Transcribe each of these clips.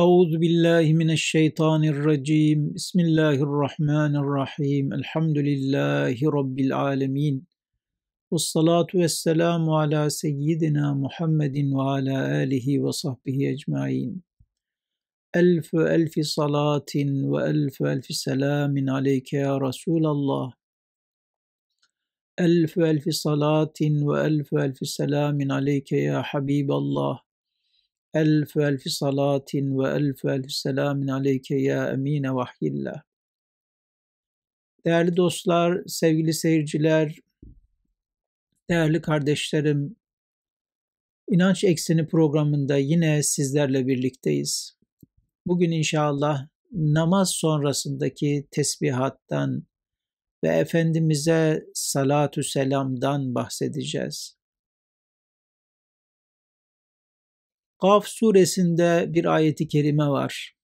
أعوذ بالله من الشيطان الرجيم بسم الله الرحمن الرحيم الحمد لله رب العالمين والصلاة والسلام على سيدنا محمد وعلى آله وصحبه أجمعين ألف ألف صلاة وألف ألف سلام عليك يا رسول الله ألف ألف صلاة وألف ألف سلام عليك يا حبيب الله ألف ألف صلاة وألف ألف selamün aleyke ya emine vahyillah. Değerli dostlar, sevgili seyirciler, değerli kardeşlerim, İnanç Ekseni programında yine sizlerle birlikteyiz. Bugün inşallah namaz sonrasındaki tesbihattan, ve Efendimiz'e salatü selamdan bahsedeceğiz. Kaf suresinde bir ayeti kerime var.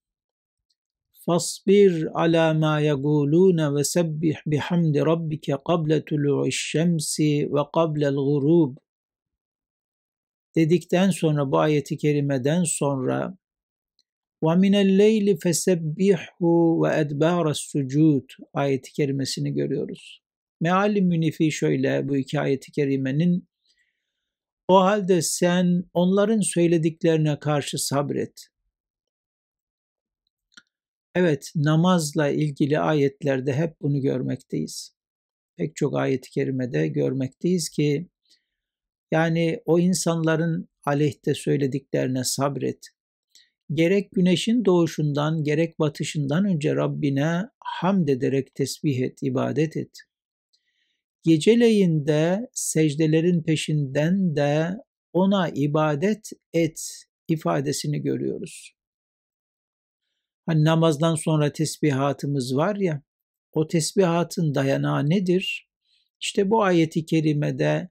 Fasbir ala ma yaguluna ve sebbih bihamdi rabbike kable tulu'iş şemsi ve kablel gurub. Dedikten sonra bu ayeti kerimeden sonra وَمِنَ اللَّيْلِ فَسَبِّحْهُ وَاَدْبَارَ السُّجُودِ ayeti kerimesini görüyoruz. Meali münifi şöyle bu iki ayeti kerimenin o halde sen onların söylediklerine karşı sabret. Evet namazla ilgili ayetlerde hep bunu görmekteyiz. Pek çok ayet-i kerimede görmekteyiz ki yani o insanların aleyhte söylediklerine sabret gerek güneşin doğuşundan gerek batışından önce Rabbine hamd ederek tesbih et, ibadet et. Geceleyin de secdelerin peşinden de ona ibadet et ifadesini görüyoruz. Hani namazdan sonra tesbihatımız var ya, o tesbihatın dayanağı nedir? İşte bu ayeti kerimede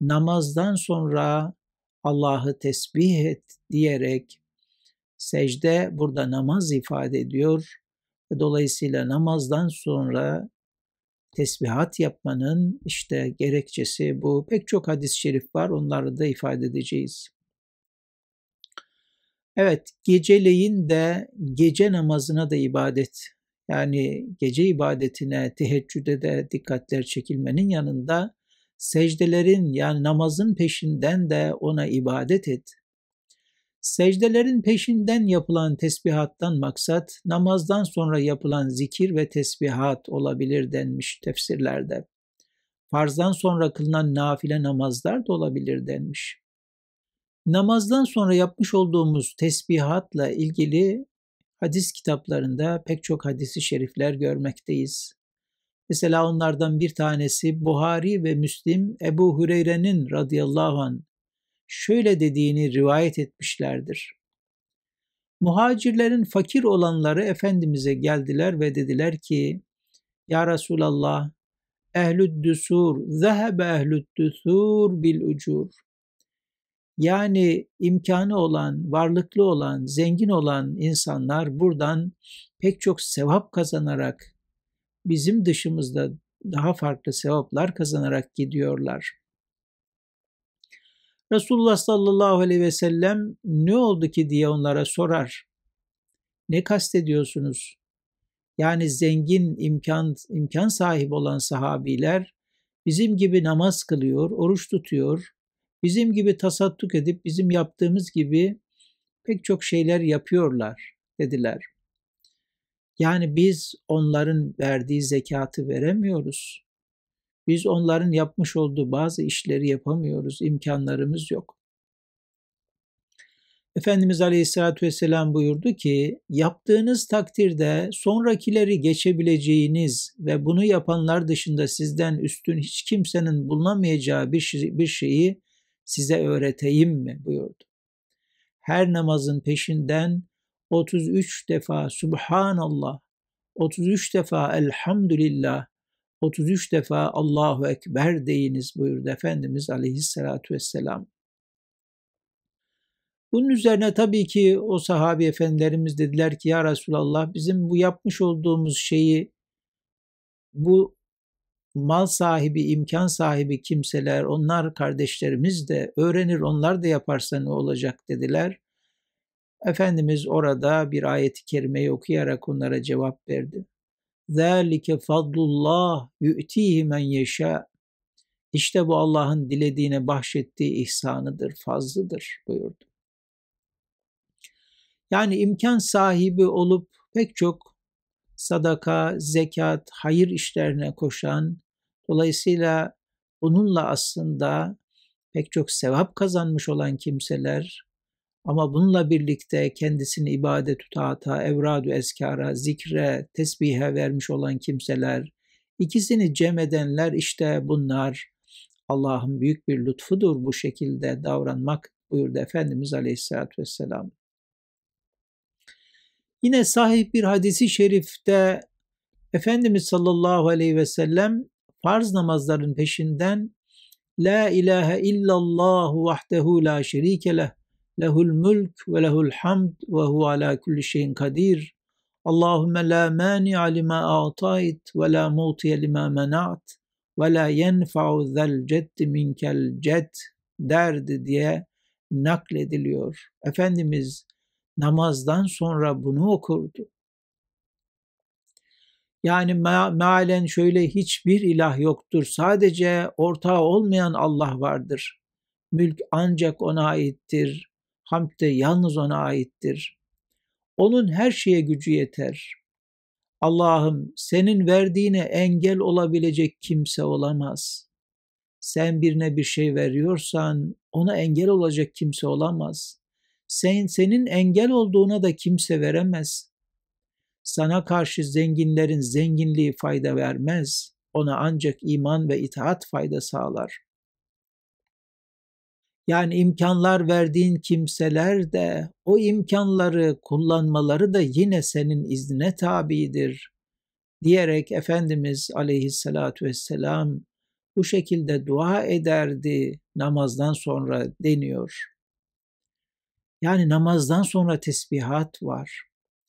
namazdan sonra Allah'ı tesbih et diyerek Secde burada namaz ifade ediyor. E, dolayısıyla namazdan sonra tesbihat yapmanın işte gerekçesi bu. Pek çok hadis-i şerif var. Onları da ifade edeceğiz. Evet, geceleyin de gece namazına da ibadet. Yani gece ibadetine, teheccüde de dikkatler çekilmenin yanında secdelerin yani namazın peşinden de ona ibadet et. Secdelerin peşinden yapılan tesbihattan maksat namazdan sonra yapılan zikir ve tesbihat olabilir denmiş tefsirlerde. Farzdan sonra kılınan nafile namazlar da olabilir denmiş. Namazdan sonra yapmış olduğumuz tesbihatla ilgili hadis kitaplarında pek çok hadisi şerifler görmekteyiz. Mesela onlardan bir tanesi Buhari ve Müslim Ebu Hureyre'nin radıyallahu an şöyle dediğini rivayet etmişlerdir. Muhacirlerin fakir olanları Efendimiz'e geldiler ve dediler ki, Ya Resulallah, ehlüd düsur, zehebe ehlüd düsur bil ucur. Yani imkanı olan, varlıklı olan, zengin olan insanlar buradan pek çok sevap kazanarak, bizim dışımızda daha farklı sevaplar kazanarak gidiyorlar. Resulullah sallallahu aleyhi ve sellem ne oldu ki diye onlara sorar. Ne kastediyorsunuz? Yani zengin imkan imkan sahibi olan sahabiler bizim gibi namaz kılıyor, oruç tutuyor, bizim gibi tasadduk edip bizim yaptığımız gibi pek çok şeyler yapıyorlar dediler. Yani biz onların verdiği zekatı veremiyoruz. Biz onların yapmış olduğu bazı işleri yapamıyoruz, imkanlarımız yok. Efendimiz Aleyhisselatü Vesselam buyurdu ki, yaptığınız takdirde sonrakileri geçebileceğiniz ve bunu yapanlar dışında sizden üstün hiç kimsenin bulunamayacağı bir, şey, bir şeyi size öğreteyim mi buyurdu. Her namazın peşinden 33 defa Subhanallah, 33 defa Elhamdülillah, 33 defa Allahu Ekber deyiniz buyurdu Efendimiz aleyhissalatu vesselam. Bunun üzerine tabii ki o sahabi efendilerimiz dediler ki ya Resulallah bizim bu yapmış olduğumuz şeyi bu mal sahibi, imkan sahibi kimseler, onlar kardeşlerimiz de öğrenir, onlar da yaparsa ne olacak dediler. Efendimiz orada bir ayeti kerimeyi okuyarak onlara cevap verdi. ذَٰلِكَ فَضْلُ اللّٰهِ يُؤْتِيهِ مَنْ يَشَاءُ İşte bu Allah'ın dilediğine bahşettiği ihsanıdır, fazlıdır buyurdu. Yani imkan sahibi olup pek çok sadaka, zekat, hayır işlerine koşan, dolayısıyla onunla aslında pek çok sevap kazanmış olan kimseler ama bununla birlikte kendisini ibadet taata, evradu eskara, zikre, tesbihe vermiş olan kimseler, ikisini cem edenler işte bunlar Allah'ın büyük bir lütfudur bu şekilde davranmak buyurdu Efendimiz Aleyhisselatü Vesselam. Yine sahih bir hadisi şerifte Efendimiz sallallahu aleyhi ve sellem farz namazların peşinden La ilahe illallah vahdehu la şerike leh lehul mülk ve lehul hamd ve hu ala kulli şeyin kadir. Allahümme la mani'a lima a'tayt ve la mutiye lima mena'at ve la yenfa'u zel ceddi minkel ced derdi diye naklediliyor. Efendimiz namazdan sonra bunu okurdu. Yani mealen şöyle hiçbir ilah yoktur. Sadece ortağı olmayan Allah vardır. Mülk ancak ona aittir. Hamd de yalnız ona aittir. Onun her şeye gücü yeter. Allah'ım senin verdiğine engel olabilecek kimse olamaz. Sen birine bir şey veriyorsan ona engel olacak kimse olamaz. Sen, senin engel olduğuna da kimse veremez. Sana karşı zenginlerin zenginliği fayda vermez. Ona ancak iman ve itaat fayda sağlar. Yani imkanlar verdiğin kimseler de o imkanları kullanmaları da yine senin iznine tabidir diyerek Efendimiz aleyhissalatü vesselam bu şekilde dua ederdi namazdan sonra deniyor. Yani namazdan sonra tesbihat var.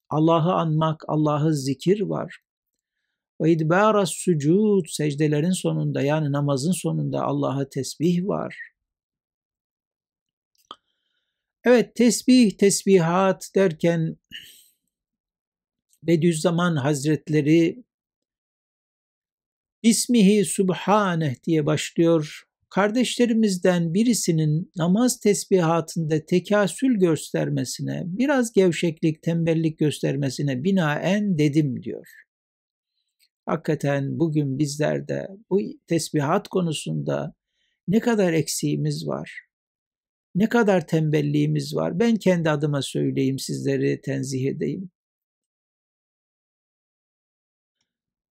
Allah'ı anmak, Allah'ı zikir var. Ve idbara sucud secdelerin sonunda yani namazın sonunda Allah'a tesbih var. Evet tesbih, tesbihat derken Bediüzzaman Hazretleri Bismihi Subhaneh diye başlıyor. Kardeşlerimizden birisinin namaz tesbihatında tekasül göstermesine, biraz gevşeklik, tembellik göstermesine binaen dedim diyor. Hakikaten bugün bizlerde bu tesbihat konusunda ne kadar eksiğimiz var. Ne kadar tembelliğimiz var. Ben kendi adıma söyleyeyim, sizleri tenzih edeyim.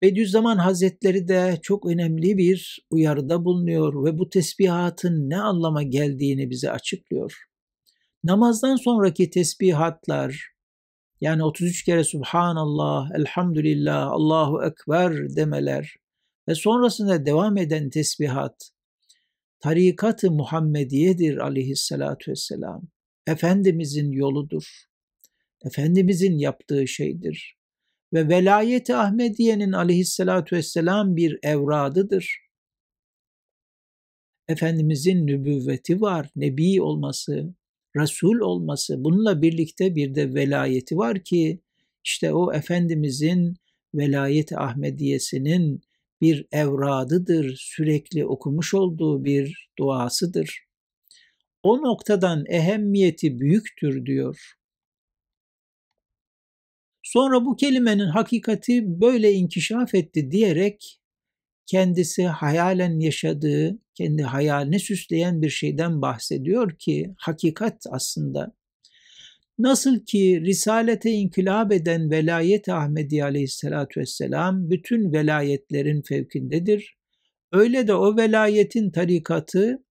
Bediüzzaman Hazretleri de çok önemli bir uyarıda bulunuyor ve bu tesbihatın ne anlama geldiğini bize açıklıyor. Namazdan sonraki tesbihatlar yani 33 kere Subhanallah, Elhamdülillah, Allahu Ekber demeler ve sonrasında devam eden tesbihat tarikat-ı Muhammediye'dir aleyhissalatü vesselam. Efendimizin yoludur. Efendimizin yaptığı şeydir. Ve velayeti Ahmediye'nin aleyhissalatü vesselam bir evradıdır. Efendimizin nübüvveti var, nebi olması, Resul olması, bununla birlikte bir de velayeti var ki, işte o Efendimizin velayet Ahmediyesinin bir evradıdır, sürekli okumuş olduğu bir duasıdır. O noktadan ehemmiyeti büyüktür diyor. Sonra bu kelimenin hakikati böyle inkişaf etti diyerek kendisi hayalen yaşadığı, kendi hayalini süsleyen bir şeyden bahsediyor ki hakikat aslında Nasıl ki Risalete inkılap eden velayet Ahmedi aleyhissalatü vesselam bütün velayetlerin fevkindedir. Öyle de o velayetin tarikatı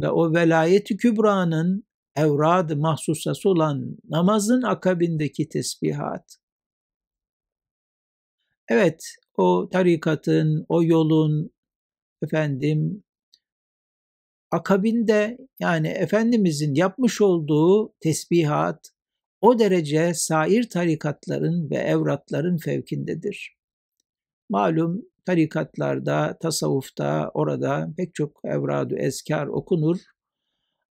ve o velayeti kübranın evrad mahsusası olan namazın akabindeki tesbihat. Evet, o tarikatın, o yolun efendim akabinde yani Efendimizin yapmış olduğu tesbihat, o derece sair tarikatların ve evratların fevkindedir. Malum tarikatlarda, tasavvufta, orada pek çok evradu eskar okunur.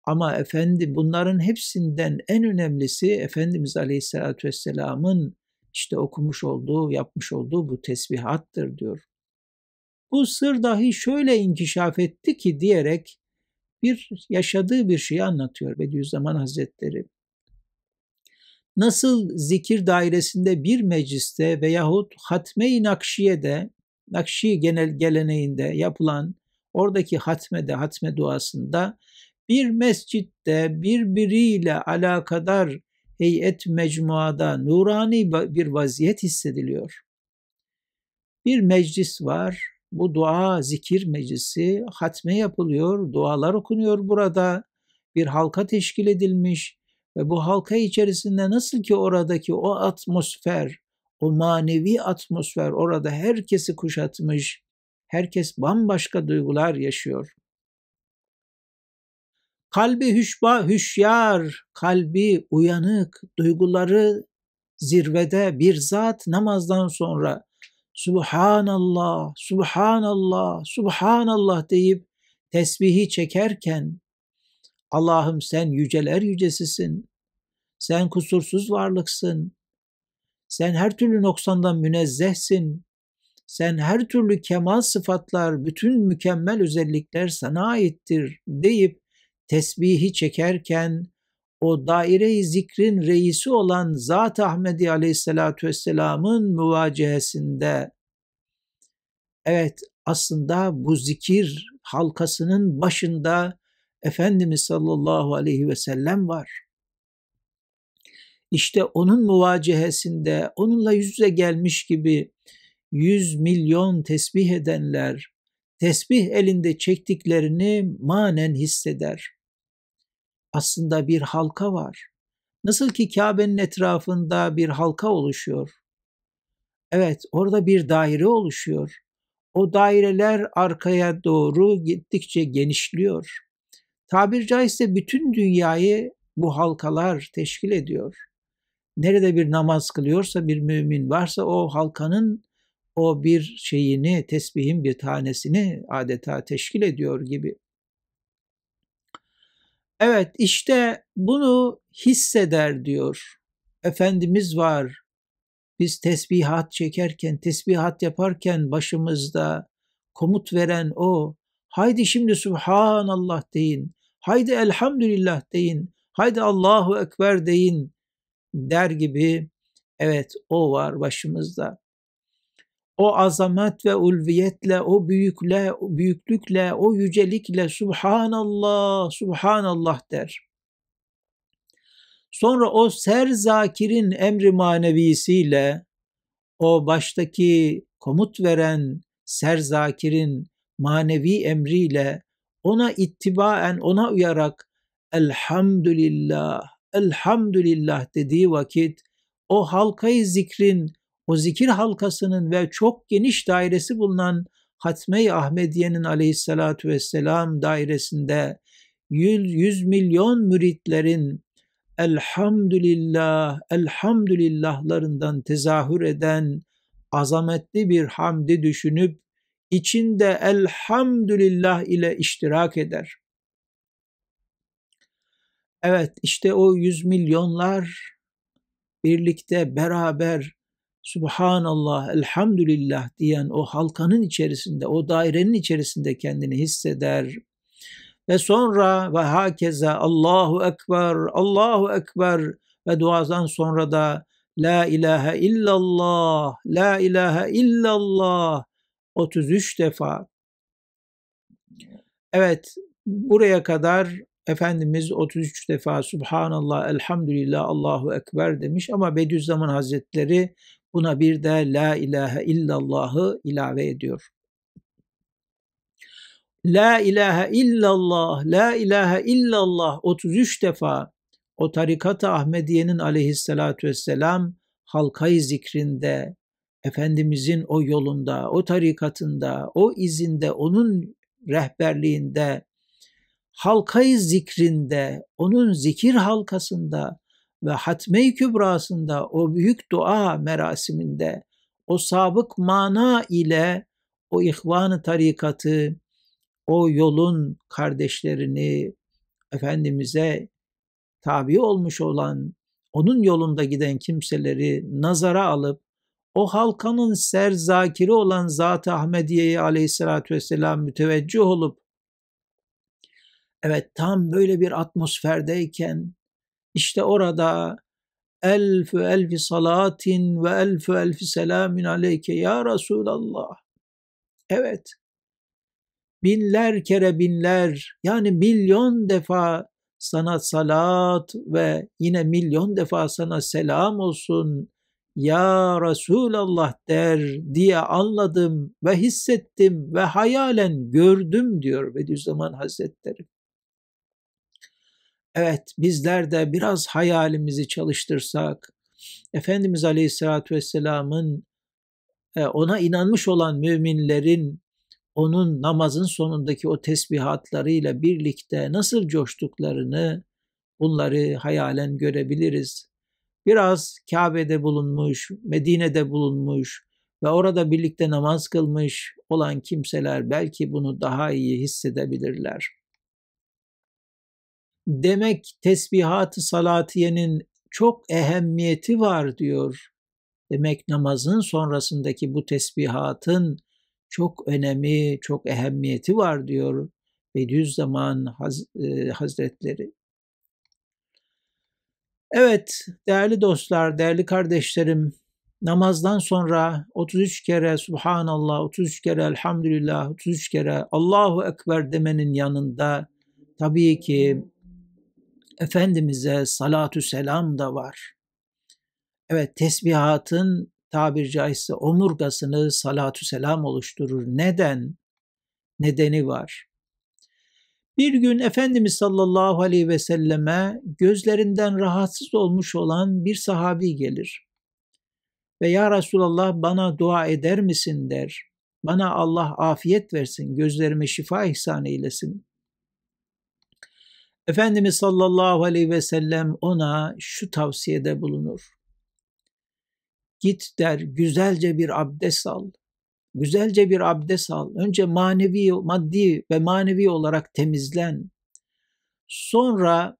Ama efendi bunların hepsinden en önemlisi Efendimiz Aleyhisselatü Vesselam'ın işte okumuş olduğu, yapmış olduğu bu tesbihattır diyor. Bu sır dahi şöyle inkişaf etti ki diyerek bir yaşadığı bir şeyi anlatıyor Bediüzzaman Hazretleri nasıl zikir dairesinde bir mecliste veyahut hatme-i nakşiyede, nakşi genel geleneğinde yapılan oradaki hatmede, hatme duasında bir mescitte birbiriyle alakadar heyet mecmuada nurani bir vaziyet hissediliyor. Bir meclis var, bu dua zikir meclisi hatme yapılıyor, dualar okunuyor burada, bir halka teşkil edilmiş, ve bu halka içerisinde nasıl ki oradaki o atmosfer, o manevi atmosfer orada herkesi kuşatmış, herkes bambaşka duygular yaşıyor. Kalbi hüşba, hüşyar, kalbi uyanık, duyguları zirvede bir zat namazdan sonra Subhanallah, Subhanallah, Subhanallah deyip tesbihi çekerken Allah'ım sen yüceler yücesisin. Sen kusursuz varlıksın. Sen her türlü noksandan münezzehsin. Sen her türlü kemal sıfatlar, bütün mükemmel özellikler sana aittir deyip tesbihi çekerken o daire-i zikrin reisi olan Zat-ı Ahmedi Aleyhisselatü Vesselam'ın müvacehesinde evet aslında bu zikir halkasının başında Efendimiz sallallahu aleyhi ve sellem var. İşte onun muvacihesinde onunla yüz yüze gelmiş gibi yüz milyon tesbih edenler tesbih elinde çektiklerini manen hisseder. Aslında bir halka var. Nasıl ki Kabe'nin etrafında bir halka oluşuyor. Evet, orada bir daire oluşuyor. O daireler arkaya doğru gittikçe genişliyor tabir caizse bütün dünyayı bu halkalar teşkil ediyor. Nerede bir namaz kılıyorsa bir mümin varsa o halkanın o bir şeyini, tesbihin bir tanesini adeta teşkil ediyor gibi. Evet işte bunu hisseder diyor. Efendimiz var. Biz tesbihat çekerken, tesbihat yaparken başımızda komut veren o. Haydi şimdi Subhanallah deyin haydi elhamdülillah deyin, haydi Allahu Ekber deyin der gibi evet o var başımızda. O azamet ve ulviyetle, o büyükle, o büyüklükle, o yücelikle Subhanallah, Subhanallah der. Sonra o ser zakirin emri manevisiyle o baştaki komut veren ser zakirin manevi emriyle ona ittibaen, ona uyarak elhamdülillah, elhamdülillah dediği vakit o halkayı zikrin, o zikir halkasının ve çok geniş dairesi bulunan Hatme-i Ahmediye'nin aleyhissalatu vesselam dairesinde 100 milyon müritlerin elhamdülillah, elhamdülillahlarından tezahür eden azametli bir hamdi düşünüp içinde elhamdülillah ile iştirak eder. Evet işte o yüz milyonlar birlikte beraber Subhanallah, elhamdülillah diyen o halkanın içerisinde, o dairenin içerisinde kendini hisseder. Ve sonra ve hakeza Allahu Ekber, Allahu Ekber ve duazan sonra da La ilahe illallah, La ilahe illallah, 33 defa. Evet buraya kadar Efendimiz 33 defa Subhanallah, Elhamdülillah, Allahu Ekber demiş ama Bediüzzaman Hazretleri buna bir de La ilahe illallahı ilave ediyor. La ilahe illallah, la ilahe illallah 33 defa o tarikat-ı Ahmediye'nin aleyhissalatü vesselam halkayı zikrinde Efendimizin o yolunda, o tarikatında, o izinde, onun rehberliğinde, halkayı zikrinde, onun zikir halkasında ve hatme-i kübrasında, o büyük dua merasiminde, o sabık mana ile o ihvan tarikatı, o yolun kardeşlerini Efendimiz'e tabi olmuş olan, onun yolunda giden kimseleri nazara alıp o halkanın serzakiri olan Zat-ı Ahmediye'ye aleyhissalatü vesselam müteveccih olup evet tam böyle bir atmosferdeyken işte orada elf elfi salatin ve elf elfi selamün aleyke ya Resulallah. Evet binler kere binler yani milyon defa sana salat ve yine milyon defa sana selam olsun ya Resulallah der diye anladım ve hissettim ve hayalen gördüm diyor Bediüzzaman Hazretleri. Evet bizler de biraz hayalimizi çalıştırsak, Efendimiz Aleyhisselatü Vesselam'ın e, ona inanmış olan müminlerin onun namazın sonundaki o tesbihatlarıyla birlikte nasıl coştuklarını bunları hayalen görebiliriz biraz Kabe'de bulunmuş, Medine'de bulunmuş ve orada birlikte namaz kılmış olan kimseler belki bunu daha iyi hissedebilirler. Demek tesbihat-ı salatiyenin çok ehemmiyeti var diyor. Demek namazın sonrasındaki bu tesbihatın çok önemi, çok ehemmiyeti var diyor Bediüzzaman Haz e, Hazretleri. Evet değerli dostlar, değerli kardeşlerim namazdan sonra 33 kere Subhanallah, 33 kere Elhamdülillah, 33 kere Allahu Ekber demenin yanında tabii ki Efendimiz'e salatü selam da var. Evet tesbihatın tabir caizse omurgasını salatü selam oluşturur. Neden? Nedeni var. Bir gün Efendimiz sallallahu aleyhi ve selleme gözlerinden rahatsız olmuş olan bir sahabi gelir. Ve ya Resulallah bana dua eder misin der. Bana Allah afiyet versin, gözlerime şifa ihsan eylesin. Efendimiz sallallahu aleyhi ve sellem ona şu tavsiyede bulunur. Git der güzelce bir abdest al güzelce bir abdest al. Önce manevi, maddi ve manevi olarak temizlen. Sonra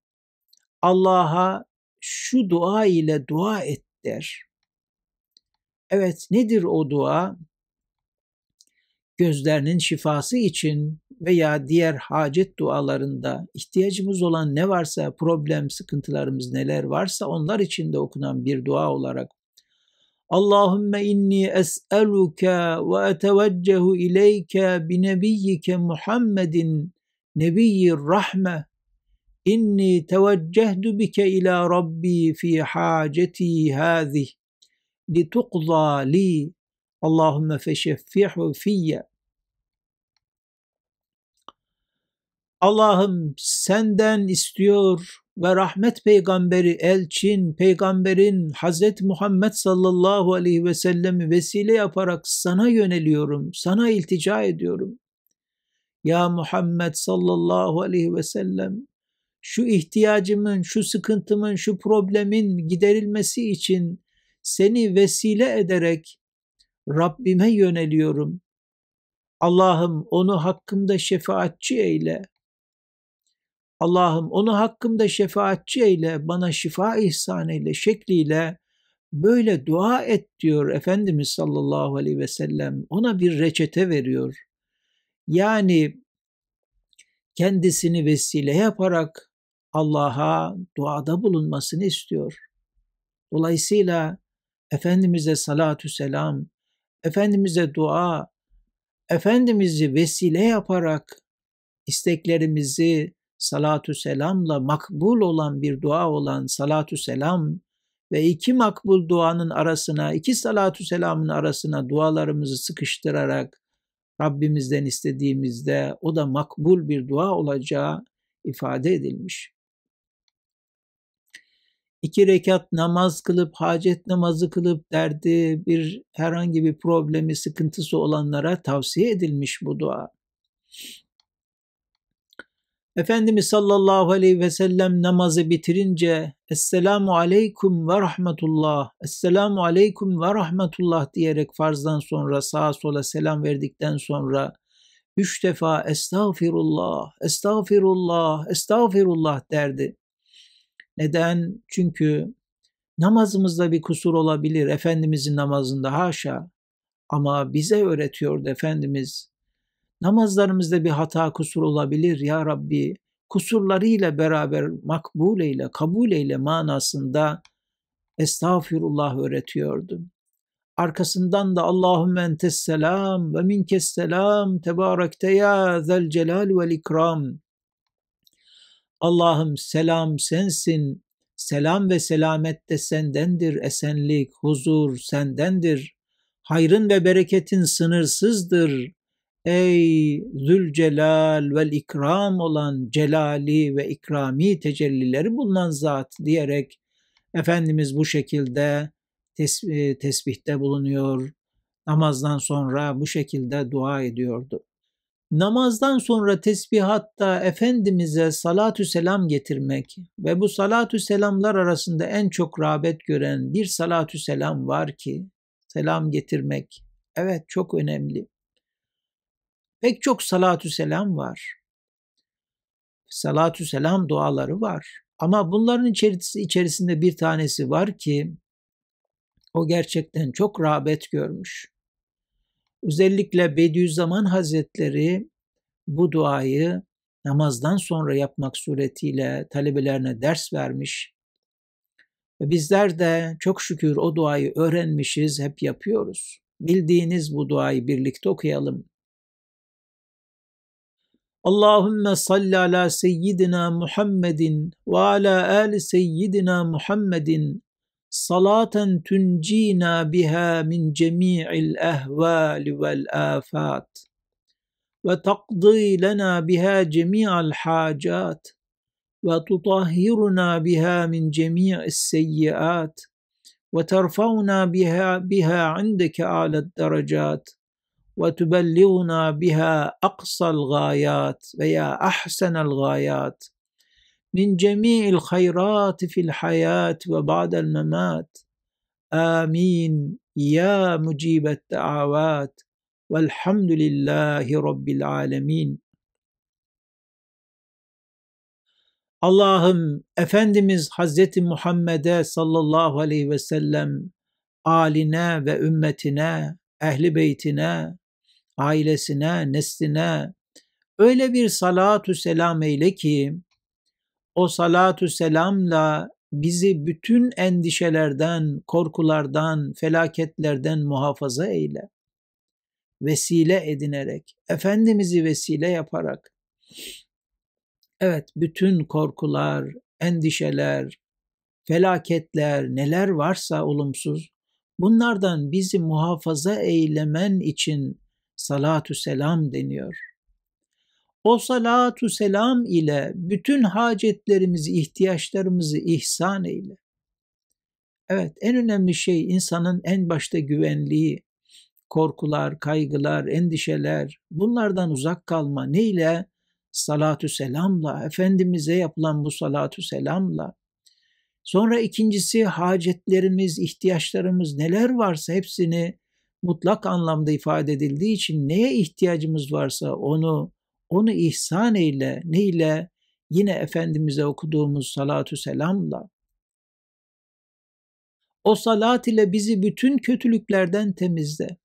Allah'a şu dua ile dua et der. Evet nedir o dua? Gözlerinin şifası için veya diğer hacet dualarında ihtiyacımız olan ne varsa problem, sıkıntılarımız neler varsa onlar için de okunan bir dua olarak Allahümme inni es'eluke ve eteveccehu ileyke binebiyyike Muhammedin nebiyyi rahme. İnni teveccehdu bike ila Rabbi fi haceti hâzih tuqza li Allahümme feşeffihu fiyye. Allah'ım senden istiyor ve rahmet peygamberi elçin, peygamberin Hz. Muhammed sallallahu aleyhi ve sellemi vesile yaparak sana yöneliyorum, sana iltica ediyorum. Ya Muhammed sallallahu aleyhi ve sellem, şu ihtiyacımın, şu sıkıntımın, şu problemin giderilmesi için seni vesile ederek Rabbime yöneliyorum. Allah'ım onu hakkımda şefaatçi eyle. Allah'ım onu hakkımda şefaatçi eyle, bana şifa ihsan eyle şekliyle böyle dua et diyor Efendimiz sallallahu aleyhi ve sellem. Ona bir reçete veriyor. Yani kendisini vesile yaparak Allah'a duada bulunmasını istiyor. Dolayısıyla Efendimiz'e salatü selam, Efendimiz'e dua, Efendimiz'i vesile yaparak isteklerimizi, salatü selamla makbul olan bir dua olan salatü selam ve iki makbul duanın arasına, iki salatü selamın arasına dualarımızı sıkıştırarak Rabbimizden istediğimizde o da makbul bir dua olacağı ifade edilmiş. İki rekat namaz kılıp, hacet namazı kılıp derdi bir herhangi bir problemi, sıkıntısı olanlara tavsiye edilmiş bu dua. Efendimiz sallallahu aleyhi ve sellem namazı bitirince Esselamu aleyküm ve rahmetullah, Esselamu aleyküm ve rahmetullah diyerek farzdan sonra sağa sola selam verdikten sonra üç defa estağfirullah, estağfirullah, estağfirullah derdi. Neden? Çünkü namazımızda bir kusur olabilir Efendimizin namazında haşa ama bize öğretiyordu Efendimiz Namazlarımızda bir hata kusur olabilir ya Rabbi. Kusurlarıyla beraber makbul eyle, kabul eyle manasında estağfirullah öğretiyordum. Arkasından da Allahümme entes selam ve minkes selam tebarekte ya zel celal vel ikram. Allah'ım selam sensin, selam ve selamet de sendendir, esenlik, huzur sendendir. Hayrın ve bereketin sınırsızdır. Ey Zülcelal vel İkram olan celali ve ikrami tecellileri bulunan zat diyerek Efendimiz bu şekilde tesbih, e, tesbihte bulunuyor. Namazdan sonra bu şekilde dua ediyordu. Namazdan sonra tesbihatta Efendimiz'e salatü selam getirmek ve bu salatü selamlar arasında en çok rağbet gören bir salatü selam var ki selam getirmek evet çok önemli. Pek çok salatü selam var. Salatü selam duaları var. Ama bunların içerisi, içerisinde bir tanesi var ki o gerçekten çok rağbet görmüş. Özellikle Bediüzzaman Hazretleri bu duayı namazdan sonra yapmak suretiyle talebelerine ders vermiş. Ve bizler de çok şükür o duayı öğrenmişiz, hep yapıyoruz. Bildiğiniz bu duayı birlikte okuyalım. اللهم صل على سيدنا محمد وعلى آل سيدنا محمد صلاة تنجينا بها من جميع الأهوال والآفات وتقضي لنا بها جميع الحاجات وتطهرنا بها من جميع السيئات وترفعنا بها بها عندك أعلى الدرجات وتبلغنا بها اقصى الغايات ويا احسن الغايات من جميع الخيرات في الحياه وبعد الممات امين يا مجيب الدعوات والحمد لله رب العالمين Allah'ım Efendimiz Hazreti Muhammed'e sallallahu aleyhi ve sellem aline ve ümmetine, ehli beytine, ailesine, nesline öyle bir salatü selam eyle ki o salatü selamla bizi bütün endişelerden, korkulardan, felaketlerden muhafaza eyle. Vesile edinerek, Efendimiz'i vesile yaparak. Evet, bütün korkular, endişeler, felaketler, neler varsa olumsuz, bunlardan bizi muhafaza eylemen için salatü selam deniyor. O salatü selam ile bütün hacetlerimizi, ihtiyaçlarımızı ihsan eyle. Evet, en önemli şey insanın en başta güvenliği, korkular, kaygılar, endişeler, bunlardan uzak kalma neyle? Salatü selamla, Efendimiz'e yapılan bu salatü selamla. Sonra ikincisi hacetlerimiz, ihtiyaçlarımız neler varsa hepsini mutlak anlamda ifade edildiği için neye ihtiyacımız varsa onu onu ihsan eyle. Neyle? Yine Efendimiz'e okuduğumuz salatü selamla. O salat ile bizi bütün kötülüklerden temizle.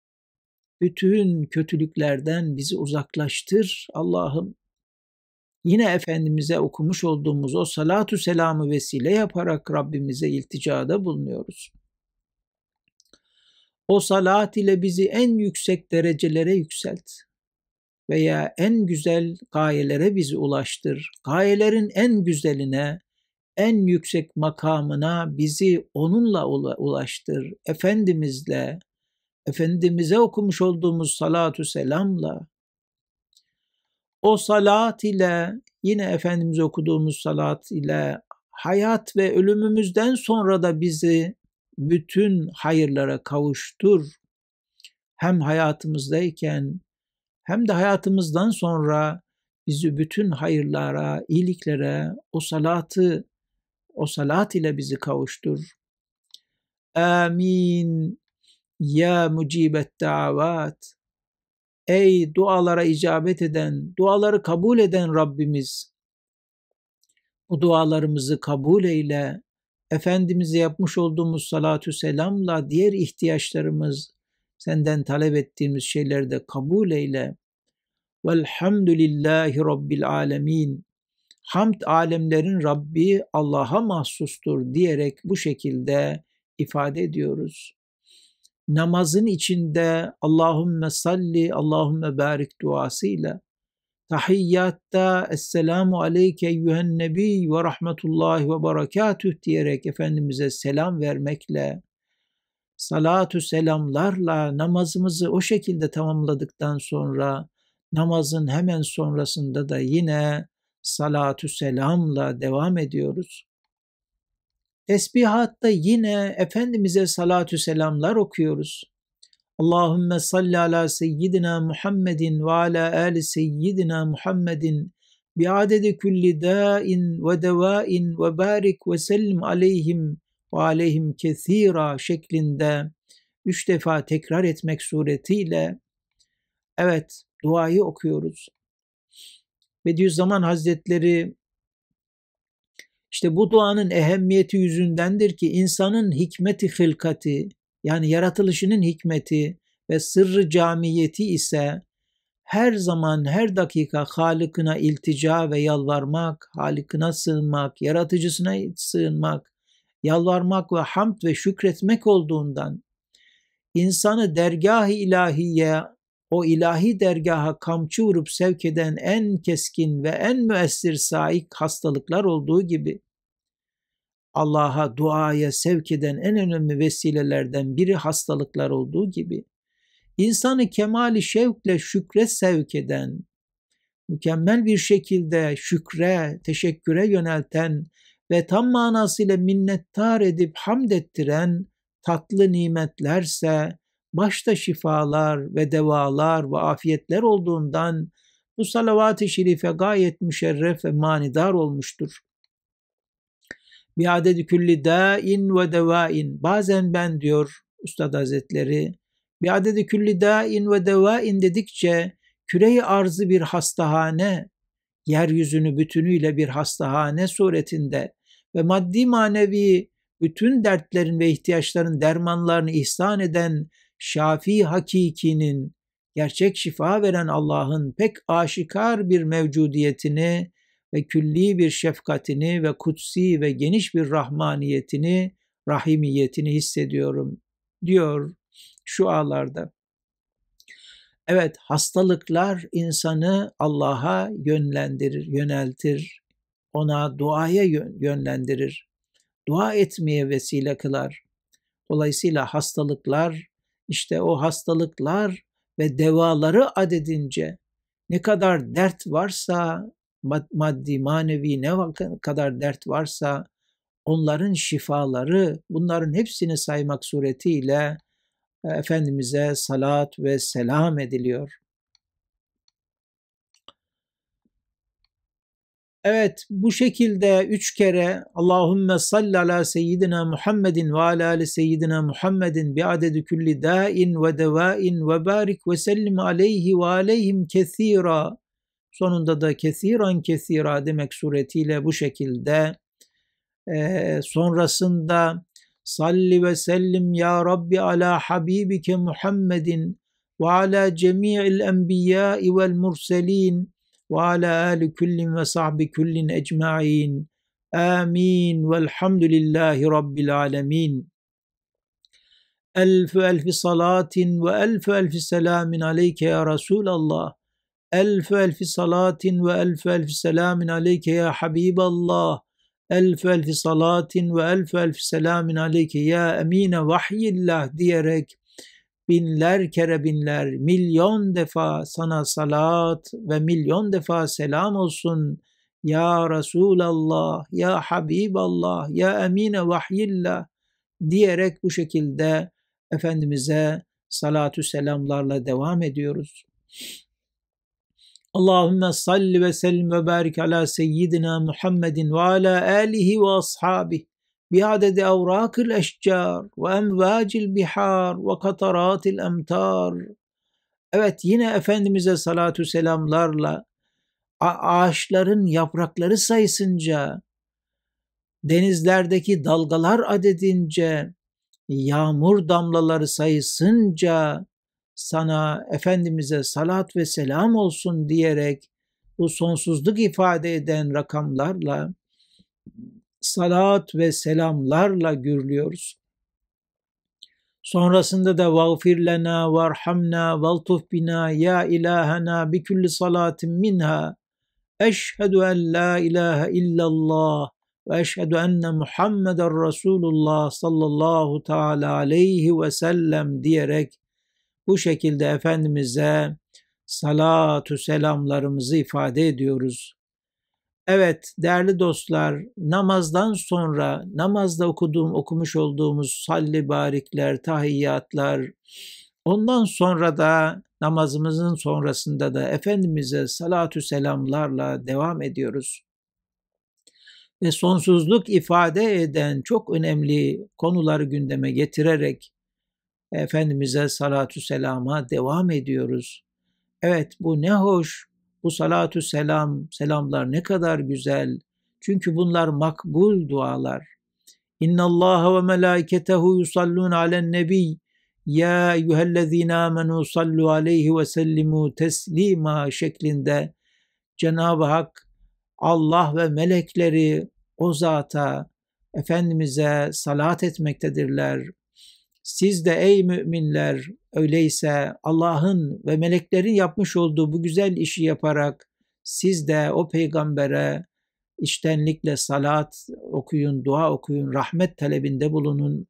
Bütün kötülüklerden bizi uzaklaştır Allah'ım. Yine Efendimiz'e okumuş olduğumuz o salatü selamı vesile yaparak Rabbimize ilticada bulunuyoruz. O salat ile bizi en yüksek derecelere yükselt veya en güzel gayelere bizi ulaştır. Gayelerin en güzeline, en yüksek makamına bizi onunla ulaştır. Efendimizle, Efendimiz'e okumuş olduğumuz salatu selamla, o salat ile yine Efendimiz okuduğumuz salat ile hayat ve ölümümüzden sonra da bizi bütün hayırlara kavuştur. Hem hayatımızdayken hem de hayatımızdan sonra bizi bütün hayırlara, iyiliklere, o salatı, o salat ile bizi kavuştur. Amin. Ya mucibet davat. Ey dualara icabet eden, duaları kabul eden Rabbimiz. Bu dualarımızı kabul eyle. Efendimiz'e yapmış olduğumuz salatü selamla diğer ihtiyaçlarımız, senden talep ettiğimiz şeyleri de kabul eyle. Velhamdülillahi Rabbil alemin. Hamd alemlerin Rabbi Allah'a mahsustur diyerek bu şekilde ifade ediyoruz. Namazın içinde Allahümme salli, Allahümme barik duasıyla tahiyyatta Esselamu aleyke eyyühen nebi ve rahmetullahi ve berekatüh diyerek Efendimiz'e selam vermekle, salatu selamlarla namazımızı o şekilde tamamladıktan sonra namazın hemen sonrasında da yine salatu selamla devam ediyoruz. Tesbihatta yine Efendimiz'e salatu selamlar okuyoruz. Allahümme salli ala seyyidina Muhammedin ve ala ali seyyidina Muhammedin bi adedi kulli da'in ve devain ve barik ve sellim aleyhim ve aleyhim kethira şeklinde üç defa tekrar etmek suretiyle evet duayı okuyoruz. Bediüzzaman Hazretleri işte bu duanın ehemmiyeti yüzündendir ki insanın hikmeti hılkati, yani yaratılışının hikmeti ve sırrı camiyeti ise her zaman her dakika Halık'ına iltica ve yalvarmak, Halık'ına sığınmak, yaratıcısına sığınmak, yalvarmak ve hamd ve şükretmek olduğundan insanı dergah-ı ilahiye, o ilahi dergaha kamçı vurup sevk eden en keskin ve en müessir saik hastalıklar olduğu gibi Allah'a duaya sevk eden en önemli vesilelerden biri hastalıklar olduğu gibi insanı kemali şevkle şükre sevk eden, mükemmel bir şekilde şükre, teşekküre yönelten ve tam manasıyla minnettar edip hamd ettiren tatlı nimetlerse başta şifalar ve devalar ve afiyetler olduğundan bu salavat-ı şerife gayet müşerref ve manidar olmuştur bi adedi külli dain ve devain. Bazen ben diyor Üstad Hazretleri bi adedi külli dain ve devain dedikçe küreyi arzı bir hastahane, yeryüzünü bütünüyle bir hastahane suretinde ve maddi manevi bütün dertlerin ve ihtiyaçların dermanlarını ihsan eden Şafi Hakiki'nin, gerçek şifa veren Allah'ın pek aşikar bir mevcudiyetini ve külli bir şefkatini ve kutsi ve geniş bir rahmaniyetini, rahimiyetini hissediyorum diyor şu ağlarda. Evet hastalıklar insanı Allah'a yönlendirir, yöneltir. Ona duaya yönlendirir. Dua etmeye vesile kılar. Dolayısıyla hastalıklar işte o hastalıklar ve devaları adedince ne kadar dert varsa maddi, manevi ne kadar dert varsa onların şifaları bunların hepsini saymak suretiyle e, Efendimiz'e salat ve selam ediliyor. Evet bu şekilde üç kere Allahümme salli ala seyyidina Muhammedin ve ala ali seyyidina Muhammedin bi adedi külli dain ve devain ve barik ve sellim aleyhi ve aleyhim kethira. Sonunda da kesiran kesira demek suretiyle bu şekilde e, sonrasında salli ve sellim ya Rabbi ala habibike Muhammedin ve ala cemi'il enbiyai vel murselin ve ala ali kullin ve sahbi kullin ecma'in. Amin velhamdülillahi rabbil alemin. Elf elfi salatin ve elf elfi selamin aleyke ya Resulallah. Elf elfi salatin ve elf elfi selamin aleyke ya Habiballah. Elf elfi salatin ve elf elfi selamin aleyke ya emine vahyillah diyerek binler kere binler, milyon defa sana salat ve milyon defa selam olsun. Ya Resulallah, Ya Habiballah, Ya Emine Vahyillah diyerek bu şekilde Efendimiz'e salatü selamlarla devam ediyoruz. Allahümme salli ve sellim ve barik ala seyyidina Muhammedin ve ala alihi ve ashabih biadedi avrakil eşcar ve emvacil bihar ve kataratil emtar. Evet yine Efendimiz'e salatu selamlarla ağaçların yaprakları sayısınca, denizlerdeki dalgalar adedince, yağmur damlaları sayısınca, sana, Efendimiz'e salat ve selam olsun diyerek bu sonsuzluk ifade eden rakamlarla, salat ve selamlarla gürlüyoruz. Sonrasında da vağfir lena varhamna veltuf bina ya ilahena bi kulli salatin minha eşhedü en la ilahe illallah ve eşhedü enne Muhammeden Resulullah sallallahu teala aleyhi ve sellem diyerek bu şekilde Efendimiz'e salatu selamlarımızı ifade ediyoruz. Evet değerli dostlar namazdan sonra namazda okuduğum okumuş olduğumuz salli barikler, tahiyyatlar ondan sonra da namazımızın sonrasında da Efendimiz'e salatu selamlarla devam ediyoruz. Ve sonsuzluk ifade eden çok önemli konuları gündeme getirerek Efendimiz'e salatü selama devam ediyoruz. Evet bu ne hoş, bu salatü selam, selamlar ne kadar güzel. Çünkü bunlar makbul dualar. İnna Allah ve melaiketehu yusallun alen nebi. Ya eyyühellezine amenu sallu aleyhi ve sellimu teslima şeklinde Cenab-ı Hak Allah ve melekleri o zata, Efendimiz'e salat etmektedirler, siz de ey müminler öyleyse Allah'ın ve meleklerin yapmış olduğu bu güzel işi yaparak siz de o peygambere içtenlikle salat okuyun, dua okuyun, rahmet talebinde bulunun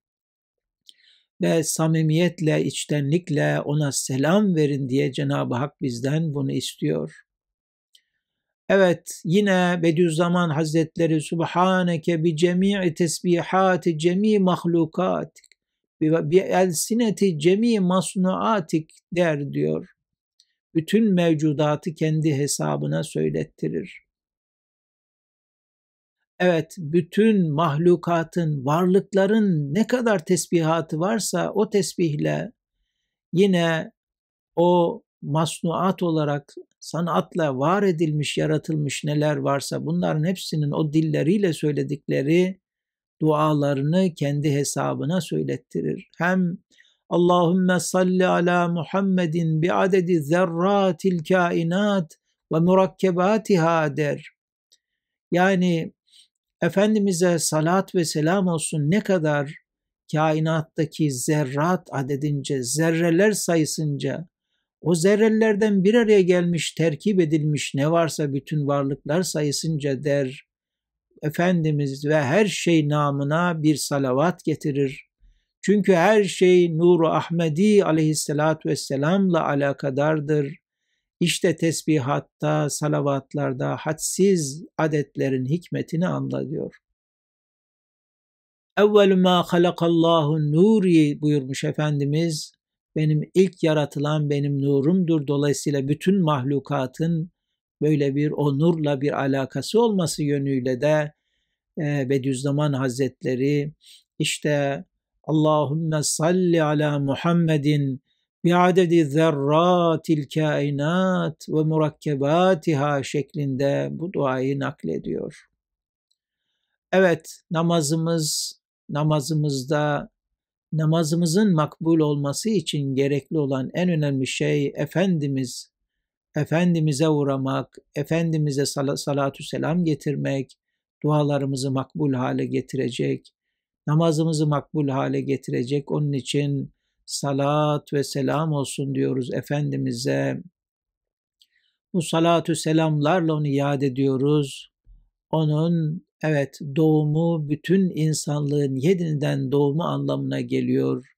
ve samimiyetle, içtenlikle ona selam verin diye Cenab-ı Hak bizden bunu istiyor. Evet yine Bediüzzaman Hazretleri Subhaneke bi cemi'i tesbihati cemi mahlukat bir elsineti cemi masnuatik der diyor. Bütün mevcudatı kendi hesabına söylettirir. Evet, bütün mahlukatın, varlıkların ne kadar tesbihatı varsa o tesbihle yine o masnuat olarak sanatla var edilmiş, yaratılmış neler varsa bunların hepsinin o dilleriyle söyledikleri dualarını kendi hesabına söylettirir. Hem Allahümme salli ala Muhammedin bi adedi zerratil kainat ve murakkebatiha der. Yani Efendimiz'e salat ve selam olsun ne kadar kainattaki zerrat adedince, zerreler sayısınca, o zerrelerden bir araya gelmiş, terkip edilmiş ne varsa bütün varlıklar sayısınca der. Efendimiz ve her şey namına bir salavat getirir. Çünkü her şey Nuru Ahmedi aleyhissalatü vesselamla alakadardır. İşte tesbihatta, salavatlarda hadsiz adetlerin hikmetini anla diyor. Evvel ma halakallahu nuri buyurmuş Efendimiz. Benim ilk yaratılan benim nurumdur. Dolayısıyla bütün mahlukatın böyle bir o nurla bir alakası olması yönüyle de e, Bediüzzaman Hazretleri işte Allahümme salli ala Muhammedin adedi zerratil kainat ve murakkebatiha şeklinde bu duayı naklediyor. Evet namazımız namazımızda namazımızın makbul olması için gerekli olan en önemli şey Efendimiz Efendimiz'e uğramak, Efendimiz'e sal- salatü selam getirmek, dualarımızı makbul hale getirecek, namazımızı makbul hale getirecek. Onun için salat ve selam olsun diyoruz Efendimiz'e. Bu salatü selamlarla onu yad ediyoruz. Onun evet doğumu bütün insanlığın yeniden doğumu anlamına geliyor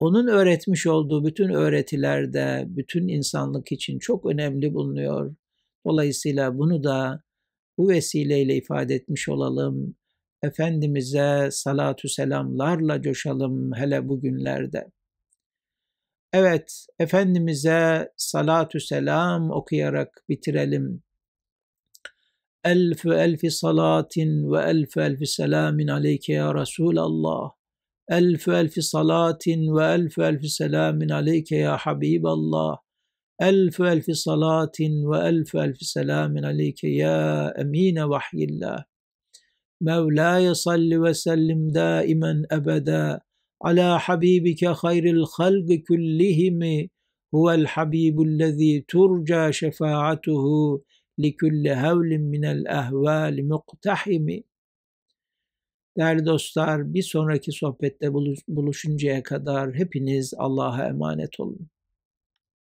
onun öğretmiş olduğu bütün öğretilerde bütün insanlık için çok önemli bulunuyor. Dolayısıyla bunu da bu vesileyle ifade etmiş olalım. Efendimiz'e salatü selamlarla coşalım hele bugünlerde. Evet, Efendimiz'e salatü selam okuyarak bitirelim. Elfü elfi salatin ve elfü elfi selamin aleyke ya Resulallah. ألف ألف صلاة وألف ألف سلام عليك يا حبيب الله ألف ألف صلاة وألف ألف سلام عليك يا أمين وحي الله مولاي صل وسلم دائما أبدا على حبيبك خير الخلق كلهم هو الحبيب الذي ترجى شفاعته لكل هول من الأهوال مقتحم Değerli dostlar bir sonraki sohbette buluşuncaya kadar hepiniz Allah'a emanet olun.